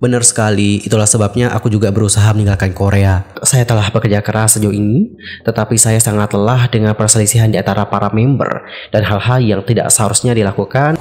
Benar sekali, itulah sebabnya aku juga berusaha meninggalkan Korea. Saya telah bekerja keras sejauh ini, tetapi saya sangat lelah dengan perselisihan di antara para member dan hal-hal yang tidak seharusnya dilakukan.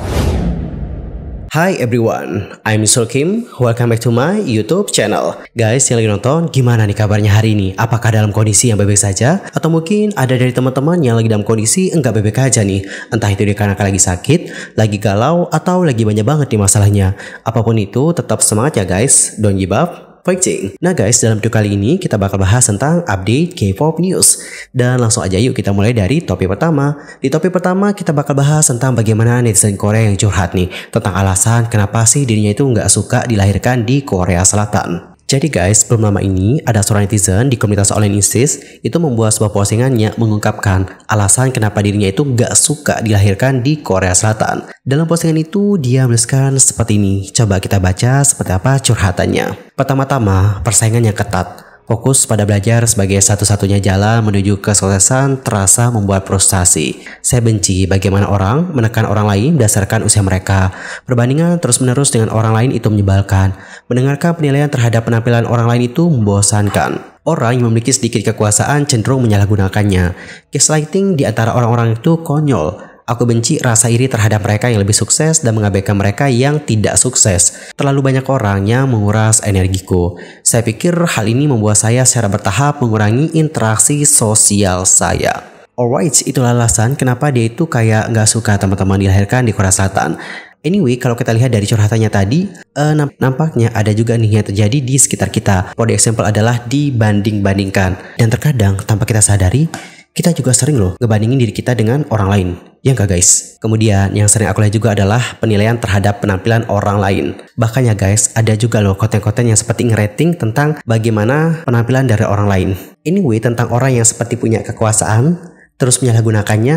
Hi everyone, I'm Sul Kim. Welcome back to my YouTube channel. Guys yang lagi nonton, gimana nih kabarnya hari ini? Apakah dalam kondisi yang baik saja? Atau mungkin ada dari teman-teman yang lagi dalam kondisi enggak baik-baik aja nih? Entah itu dikarenakan lagi sakit, lagi galau, atau lagi banyak banget nih masalahnya. Apapun itu, tetap semangat ya guys. Don't give up, Fighting. Nah guys, dalam video kali ini kita bakal bahas tentang update K-pop news. Dan langsung aja yuk kita mulai dari topik pertama. Di topik pertama kita bakal bahas tentang bagaimana netizen Korea yang curhat nih. Tentang alasan kenapa sih dirinya itu nggak suka dilahirkan di Korea Selatan. Jadi guys, belum lama ini ada seorang netizen di komunitas online ISIS itu membuat sebuah postingannya mengungkapkan alasan kenapa dirinya itu gak suka dilahirkan di Korea Selatan. Dalam postingan itu dia menuliskan seperti ini, coba kita baca seperti apa curhatannya. Pertama-tama, persaingan yang ketat Fokus pada belajar sebagai satu-satunya jalan menuju kesuksesan terasa membuat frustasi. Saya benci bagaimana orang menekan orang lain berdasarkan usia mereka. Perbandingan terus-menerus dengan orang lain itu menyebalkan. Mendengarkan penilaian terhadap penampilan orang lain itu membosankan orang yang memiliki sedikit kekuasaan cenderung menyalahgunakannya. Gaslighting di antara orang-orang itu konyol. Aku benci rasa iri terhadap mereka yang lebih sukses dan mengabaikan mereka yang tidak sukses. Terlalu banyak orang yang menguras energiku. Saya pikir hal ini membuat saya secara bertahap mengurangi interaksi sosial saya. Alright, itulah alasan kenapa dia itu kayak nggak suka teman-teman dilahirkan di Korea Selatan. Anyway, kalau kita lihat dari curhatannya tadi, uh, nampaknya ada juga nih yang terjadi di sekitar kita. For the example adalah dibanding-bandingkan. Dan terkadang, tanpa kita sadari, kita juga sering loh ngebandingin diri kita dengan orang lain. Ya enggak guys. Kemudian yang sering aku lihat juga adalah penilaian terhadap penampilan orang lain. Bahkan ya guys, ada juga loh konten-konten yang seperti ngerating tentang bagaimana penampilan dari orang lain. ini Anyway, tentang orang yang seperti punya kekuasaan, terus menyalahgunakannya,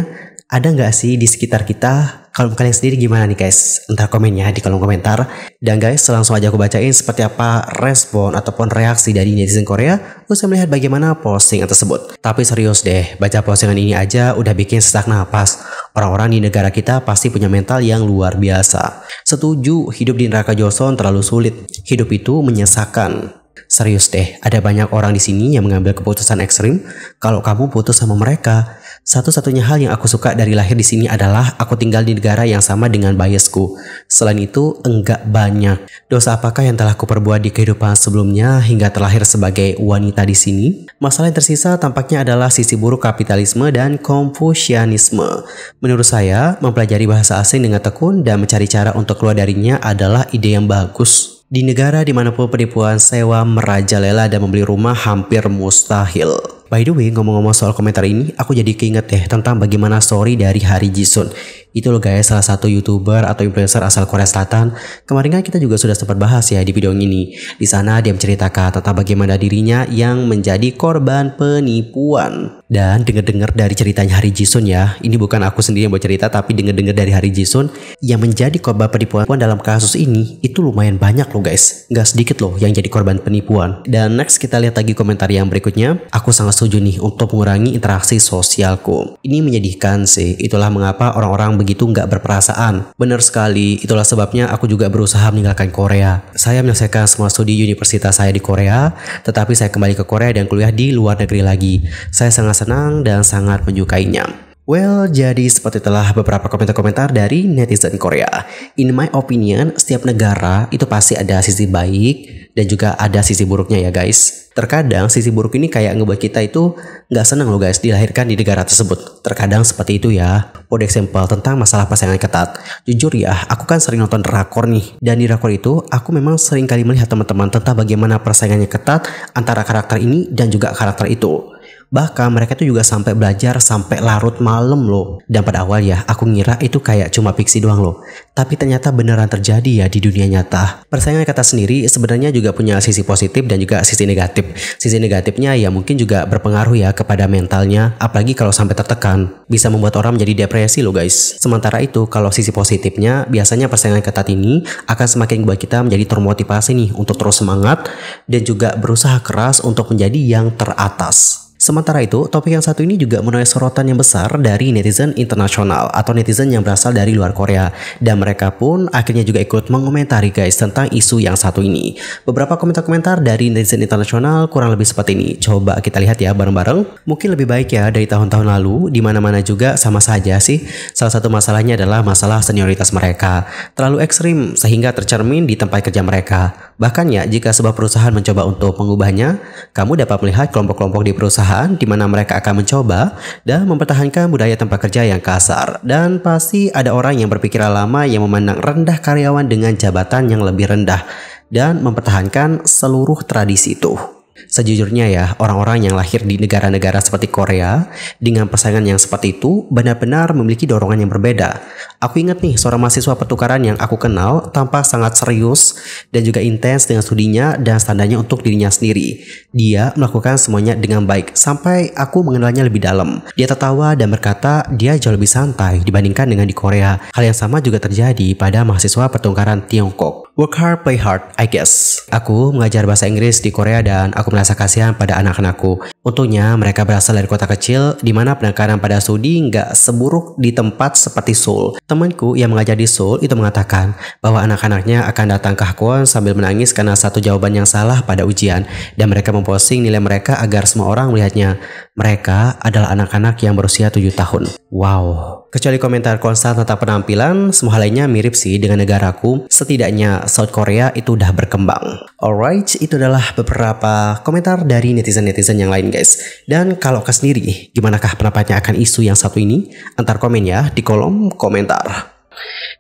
ada nggak sih di sekitar kita? Kalau kalian sendiri gimana nih guys? Entar komennya di kolom komentar. Dan guys, langsung aja aku bacain seperti apa respon ataupun reaksi dari netizen Korea usai melihat bagaimana postingan tersebut. Tapi serius deh, baca postingan ini aja udah bikin sesak napas. Orang-orang di negara kita pasti punya mental yang luar biasa. Setuju, hidup di neraka Joseon terlalu sulit. Hidup itu menyesakan. Serius deh, ada banyak orang di sini yang mengambil keputusan ekstrim. Kalau kamu putus sama mereka, satu-satunya hal yang aku suka dari lahir di sini adalah aku tinggal di negara yang sama dengan biasku. Selain itu, enggak banyak. Dosa apakah yang telah kuperbuat di kehidupan sebelumnya hingga terlahir sebagai wanita di sini? Masalah yang tersisa tampaknya adalah sisi buruk kapitalisme dan konfusianisme. Menurut saya, mempelajari bahasa asing dengan tekun dan mencari cara untuk keluar darinya adalah ide yang bagus. Di negara dimanapun penipuan sewa merajalela dan membeli rumah hampir mustahil. By the way, ngomong-ngomong soal komentar ini, aku jadi keinget ya tentang bagaimana story dari Hari Jisun. Itu loh guys, salah satu YouTuber atau influencer asal Korea Selatan. Kemarin kan kita juga sudah sempat bahas ya di video ini. Di sana dia menceritakan tentang bagaimana dirinya yang menjadi korban penipuan. Dan dengar-dengar dari ceritanya Hari Jisun ya, ini bukan aku sendiri yang buat cerita tapi dengar-dengar dari Hari Jisun yang menjadi korban penipuan dalam kasus ini itu lumayan banyak loh guys. Nggak sedikit loh yang jadi korban penipuan. Dan next kita lihat lagi komentar yang berikutnya. Aku sangat setuju nih untuk mengurangi interaksi sosialku. Ini menyedihkan sih, itulah mengapa orang-orang begitu nggak berperasaan. Bener sekali, itulah sebabnya aku juga berusaha meninggalkan Korea. Saya menyelesaikan semua studi universitas saya di Korea, tetapi saya kembali ke Korea dan kuliah di luar negeri lagi. Saya sangat senang dan sangat menyukainya. Well, jadi seperti telah beberapa komentar-komentar dari netizen Korea. In my opinion, setiap negara itu pasti ada sisi baik dan juga ada sisi buruknya ya guys. Terkadang sisi buruk ini kayak ngebuat kita itu nggak senang loh guys dilahirkan di negara tersebut. Terkadang seperti itu ya. For example tentang masalah pasangan ketat. Jujur ya, aku kan sering nonton drakor nih. Dan di drakor itu aku memang sering kali melihat teman-teman tentang bagaimana persaingannya ketat antara karakter ini dan juga karakter itu. Bahkan mereka tuh juga sampai belajar sampai larut malam loh. Dan pada awal ya, aku ngira itu kayak cuma fiksi doang loh. Tapi ternyata beneran terjadi ya di dunia nyata. Persaingan kata sendiri sebenarnya juga punya sisi positif dan juga sisi negatif. Sisi negatifnya ya mungkin juga berpengaruh ya kepada mentalnya, apalagi kalau sampai tertekan. Bisa membuat orang menjadi depresi loh guys. Sementara itu, kalau sisi positifnya, biasanya persaingan ketat ini akan semakin membuat kita menjadi termotivasi nih untuk terus semangat dan juga berusaha keras untuk menjadi yang teratas. Sementara itu, topik yang satu ini juga menuai sorotan yang besar dari netizen internasional atau netizen yang berasal dari luar Korea dan mereka pun akhirnya juga ikut mengomentari guys tentang isu yang satu ini. Beberapa komentar-komentar dari netizen internasional kurang lebih seperti ini. Coba kita lihat ya bareng-bareng. Mungkin lebih baik ya dari tahun-tahun lalu di mana-mana juga sama saja sih. Salah satu masalahnya adalah masalah senioritas mereka. Terlalu ekstrim sehingga tercermin di tempat kerja mereka Bahkan ya, jika sebuah perusahaan mencoba untuk mengubahnya, kamu dapat melihat kelompok-kelompok di perusahaan di mana mereka akan mencoba dan mempertahankan budaya tempat kerja yang kasar. Dan pasti ada orang yang berpikiran lama yang memandang rendah karyawan dengan jabatan yang lebih rendah dan mempertahankan seluruh tradisi itu. Sejujurnya ya, orang-orang yang lahir di negara-negara seperti Korea dengan persaingan yang seperti itu benar-benar memiliki dorongan yang berbeda. Aku ingat nih seorang mahasiswa pertukaran yang aku kenal tampak sangat serius dan juga intens dengan studinya dan standarnya untuk dirinya sendiri. Dia melakukan semuanya dengan baik sampai aku mengenalnya lebih dalam. Dia tertawa dan berkata dia jauh lebih santai dibandingkan dengan di Korea. Hal yang sama juga terjadi pada mahasiswa pertukaran Tiongkok. Work hard, play hard, I guess. Aku mengajar bahasa Inggris di Korea dan aku merasa kasihan pada anak-anakku. Untungnya mereka berasal dari kota kecil di mana penekanan pada studi nggak seburuk di tempat seperti Seoul. Temanku yang mengajar di Seoul itu mengatakan bahwa anak-anaknya akan datang ke Hakwon sambil menangis karena satu jawaban yang salah pada ujian dan mereka memposting nilai mereka agar semua orang melihatnya. Mereka adalah anak-anak yang berusia 7 tahun. Wow, Kecuali komentar konstan tentang penampilan, semua lainnya mirip sih dengan negaraku. Setidaknya South Korea itu udah berkembang. Alright, itu adalah beberapa komentar dari netizen-netizen yang lain guys. Dan kalau kau sendiri, gimanakah pendapatnya akan isu yang satu ini? Antar komen ya di kolom komentar.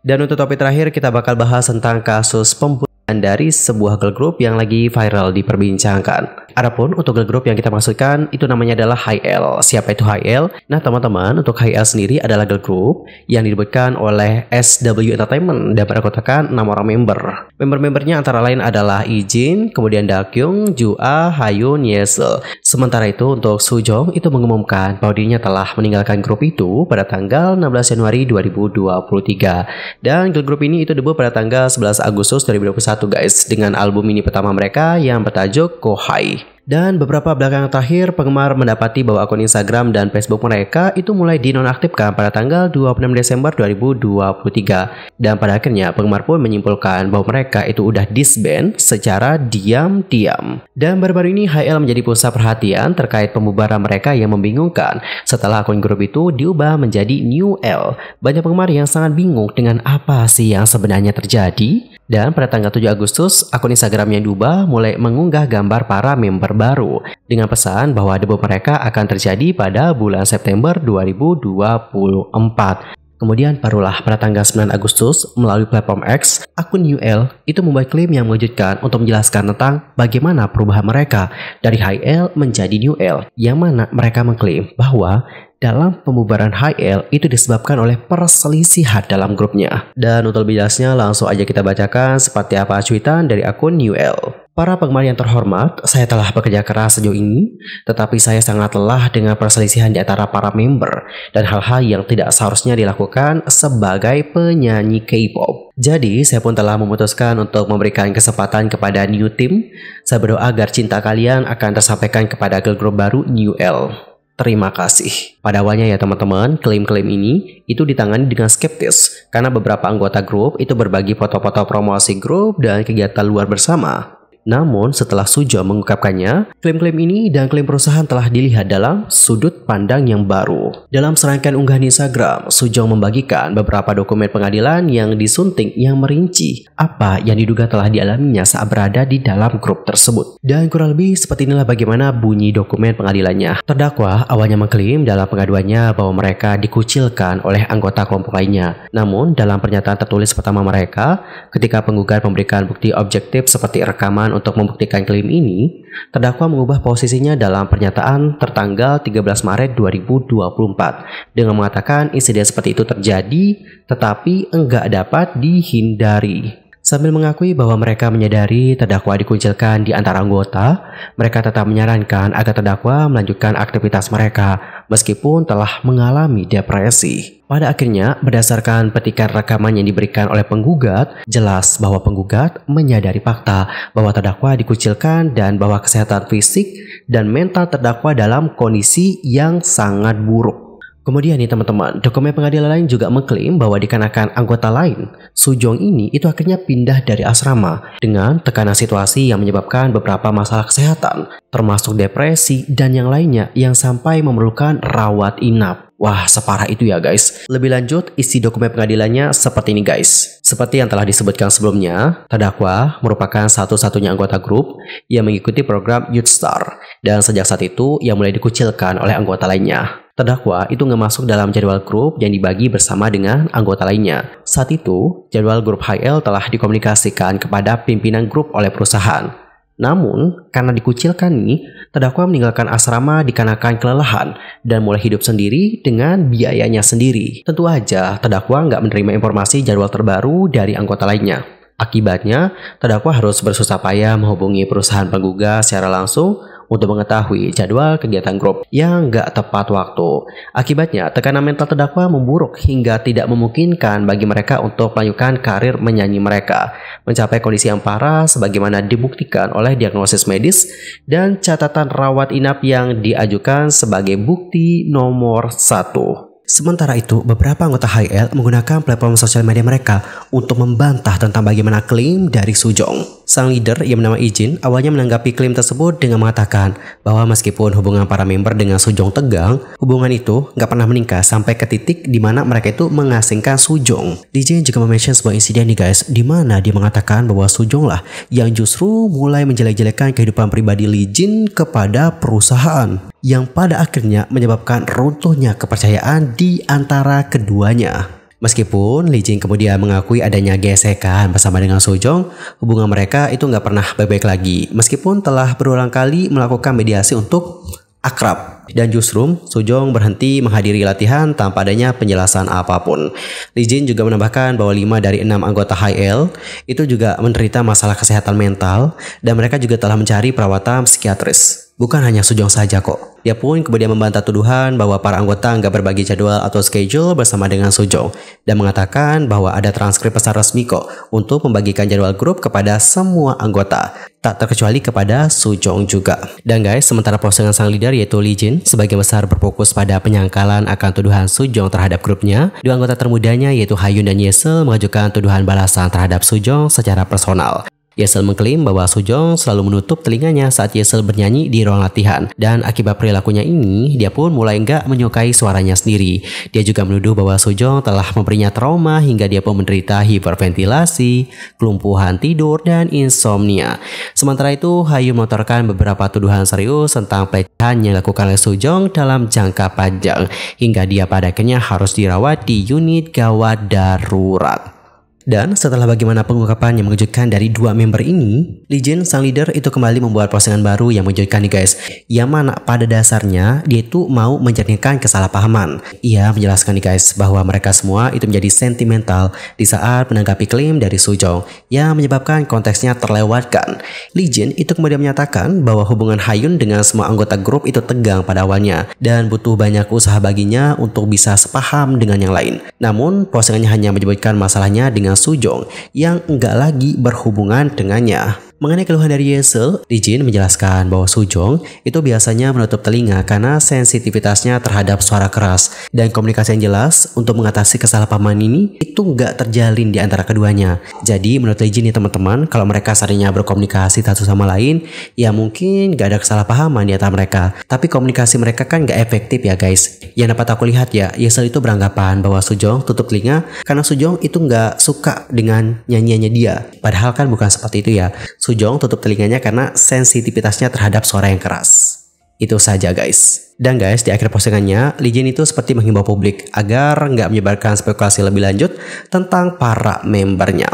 Dan untuk topik terakhir kita bakal bahas tentang kasus pembunuhan dari sebuah girl group yang lagi viral diperbincangkan. Adapun untuk girl group yang kita maksudkan itu namanya adalah HL. Siapa itu HL? Nah, teman-teman, untuk HL sendiri adalah girl group yang dibuatkan oleh SW Entertainment dan beranggotakan 6 orang member. Member-membernya antara lain adalah Ijin, kemudian Dakyung, Jua, Hayun, Yesel. Sementara itu untuk Sujong itu mengumumkan bahwa dirinya telah meninggalkan grup itu pada tanggal 16 Januari 2023. Dan girl group ini itu debut pada tanggal 11 Agustus 2021 guys dengan album ini pertama mereka yang bertajuk Kohai. Dan beberapa belakang terakhir, penggemar mendapati bahwa akun Instagram dan Facebook mereka itu mulai dinonaktifkan pada tanggal 26 Desember 2023. Dan pada akhirnya, penggemar pun menyimpulkan bahwa mereka itu udah disband secara diam-diam. Dan baru-baru ini HL menjadi pusat perhatian terkait pembubaran mereka yang membingungkan setelah akun grup itu diubah menjadi New L. Banyak penggemar yang sangat bingung dengan apa sih yang sebenarnya terjadi dan pada tanggal 7 Agustus, akun Instagramnya Duba mulai mengunggah gambar para member baru dengan pesan bahwa debut mereka akan terjadi pada bulan September 2024. Kemudian barulah pada tanggal 9 Agustus melalui platform X, akun UL itu membuat klaim yang mengejutkan untuk menjelaskan tentang bagaimana perubahan mereka dari high menjadi new L, yang mana mereka mengklaim bahwa dalam pembubaran HL itu disebabkan oleh perselisihan dalam grupnya. Dan untuk lebih jelasnya langsung aja kita bacakan seperti apa cuitan dari akun UL. Para penggemar yang terhormat, saya telah bekerja keras sejauh ini, tetapi saya sangat lelah dengan perselisihan di antara para member dan hal-hal yang tidak seharusnya dilakukan sebagai penyanyi K-pop. Jadi, saya pun telah memutuskan untuk memberikan kesempatan kepada new team. Saya berdoa agar cinta kalian akan tersampaikan kepada girl group baru New L. Terima kasih. Pada awalnya ya teman-teman, klaim-klaim ini itu ditangani dengan skeptis karena beberapa anggota grup itu berbagi foto-foto promosi grup dan kegiatan luar bersama. Namun, setelah Sujo mengungkapkannya, klaim-klaim ini dan klaim perusahaan telah dilihat dalam sudut pandang yang baru. Dalam serangkaian unggahan Instagram, Sujo membagikan beberapa dokumen pengadilan yang disunting yang merinci apa yang diduga telah dialaminya saat berada di dalam grup tersebut. Dan kurang lebih seperti inilah bagaimana bunyi dokumen pengadilannya. Terdakwa awalnya mengklaim dalam pengaduannya bahwa mereka dikucilkan oleh anggota kelompok lainnya. Namun, dalam pernyataan tertulis pertama mereka, ketika penggugat memberikan bukti objektif seperti rekaman untuk membuktikan klaim ini, terdakwa mengubah posisinya dalam pernyataan tertanggal 13 Maret 2024 dengan mengatakan insiden seperti itu terjadi tetapi enggak dapat dihindari. Sambil mengakui bahwa mereka menyadari terdakwa dikuncilkan di antara anggota, mereka tetap menyarankan agar terdakwa melanjutkan aktivitas mereka meskipun telah mengalami depresi. Pada akhirnya, berdasarkan petikan rekaman yang diberikan oleh penggugat, jelas bahwa penggugat menyadari fakta bahwa terdakwa dikucilkan dan bahwa kesehatan fisik dan mental terdakwa dalam kondisi yang sangat buruk. Kemudian nih teman-teman, dokumen pengadilan lain juga mengklaim bahwa dikarenakan anggota lain, Sujong ini itu akhirnya pindah dari asrama dengan tekanan situasi yang menyebabkan beberapa masalah kesehatan, termasuk depresi dan yang lainnya yang sampai memerlukan rawat inap. Wah, separah itu ya guys. Lebih lanjut, isi dokumen pengadilannya seperti ini guys. Seperti yang telah disebutkan sebelumnya, terdakwa merupakan satu-satunya anggota grup yang mengikuti program Youth Star. Dan sejak saat itu, ia mulai dikucilkan oleh anggota lainnya. Terdakwa itu nggak masuk dalam jadwal grup yang dibagi bersama dengan anggota lainnya. Saat itu, jadwal grup HL telah dikomunikasikan kepada pimpinan grup oleh perusahaan. Namun, karena dikucilkan nih, terdakwa meninggalkan asrama dikarenakan kelelahan dan mulai hidup sendiri dengan biayanya sendiri. Tentu aja, terdakwa nggak menerima informasi jadwal terbaru dari anggota lainnya. Akibatnya, terdakwa harus bersusah payah menghubungi perusahaan penggugat secara langsung untuk mengetahui jadwal kegiatan grup yang nggak tepat waktu. Akibatnya, tekanan mental terdakwa memburuk hingga tidak memungkinkan bagi mereka untuk melanjutkan karir menyanyi mereka, mencapai kondisi yang parah sebagaimana dibuktikan oleh diagnosis medis dan catatan rawat inap yang diajukan sebagai bukti nomor satu. Sementara itu, beberapa anggota H.I.L menggunakan platform sosial media mereka untuk membantah tentang bagaimana klaim dari Sujong. Sang leader yang bernama Ijin awalnya menanggapi klaim tersebut dengan mengatakan bahwa meskipun hubungan para member dengan Sujong tegang, hubungan itu nggak pernah meningkat sampai ke titik di mana mereka itu mengasingkan Sujong. Ijin juga mention sebuah insiden nih guys, di mana dia mengatakan bahwa Sujong lah yang justru mulai menjelek-jelekan kehidupan pribadi Lee Jin kepada perusahaan yang pada akhirnya menyebabkan runtuhnya kepercayaan di antara keduanya. Meskipun Li Jing kemudian mengakui adanya gesekan bersama dengan Jong, hubungan mereka itu nggak pernah baik-baik lagi. Meskipun telah berulang kali melakukan mediasi untuk akrab. Dan justru Jong berhenti menghadiri latihan tanpa adanya penjelasan apapun. Li Jin juga menambahkan bahwa 5 dari 6 anggota High L itu juga menderita masalah kesehatan mental dan mereka juga telah mencari perawatan psikiatris. Bukan hanya Jong saja kok. Dia pun kemudian membantah tuduhan bahwa para anggota nggak berbagi jadwal atau schedule bersama dengan Sujong dan mengatakan bahwa ada transkrip pesan resmi kok untuk membagikan jadwal grup kepada semua anggota, tak terkecuali kepada Sujong juga. Dan guys, sementara postingan sang leader yaitu Lee Jin sebagian besar berfokus pada penyangkalan akan tuduhan Sujong terhadap grupnya, dua anggota termudanya yaitu Hayun dan Yesel mengajukan tuduhan balasan terhadap Sujong secara personal. Yesel mengklaim bahwa Sujong selalu menutup telinganya saat Yesel bernyanyi di ruang latihan dan akibat perilakunya ini dia pun mulai enggak menyukai suaranya sendiri. Dia juga menuduh bahwa Sujong telah memberinya trauma hingga dia pun menderita hiperventilasi, kelumpuhan tidur dan insomnia. Sementara itu Hayu melontarkan beberapa tuduhan serius tentang pelecehan yang dilakukan oleh Sujong dalam jangka panjang hingga dia pada akhirnya harus dirawat di unit gawat darurat. Dan setelah bagaimana pengungkapan yang mengejutkan dari dua member ini, Lee sang leader itu kembali membuat postingan baru yang mengejutkan nih guys. Yang mana pada dasarnya dia itu mau menjernihkan kesalahpahaman. Ia menjelaskan nih guys bahwa mereka semua itu menjadi sentimental di saat menanggapi klaim dari Sujong yang menyebabkan konteksnya terlewatkan. Lee itu kemudian menyatakan bahwa hubungan Hayun dengan semua anggota grup itu tegang pada awalnya dan butuh banyak usaha baginya untuk bisa sepaham dengan yang lain. Namun postingannya hanya menyebutkan masalahnya dengan Sujong yang enggak lagi berhubungan dengannya. Mengenai keluhan dari Yesel, Dijin menjelaskan bahwa Sujong itu biasanya menutup telinga karena sensitivitasnya terhadap suara keras dan komunikasi yang jelas untuk mengatasi kesalahpahaman ini itu nggak terjalin di antara keduanya. Jadi menurut Dijin nih teman-teman, kalau mereka seringnya berkomunikasi satu sama lain, ya mungkin nggak ada kesalahpahaman di antara mereka. Tapi komunikasi mereka kan nggak efektif ya guys. Yang dapat aku lihat ya, Yesel itu beranggapan bahwa Sujong tutup telinga karena Sujong itu nggak suka dengan nyanyiannya dia. Padahal kan bukan seperti itu ya. Sujong tutup telinganya karena sensitivitasnya terhadap suara yang keras. Itu saja guys. Dan guys, di akhir postingannya, Li Jin itu seperti menghimbau publik agar nggak menyebarkan spekulasi lebih lanjut tentang para membernya.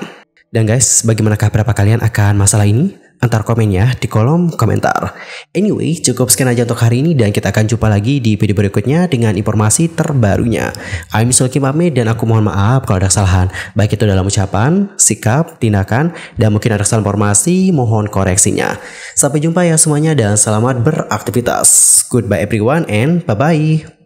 Dan guys, bagaimanakah berapa kalian akan masalah ini? antar komennya di kolom komentar. Anyway, cukup sekian aja untuk hari ini dan kita akan jumpa lagi di video berikutnya dengan informasi terbarunya. I'm Sulki Mame dan aku mohon maaf kalau ada kesalahan, baik itu dalam ucapan, sikap, tindakan, dan mungkin ada kesalahan informasi, mohon koreksinya. Sampai jumpa ya semuanya dan selamat beraktivitas. Goodbye everyone and bye-bye.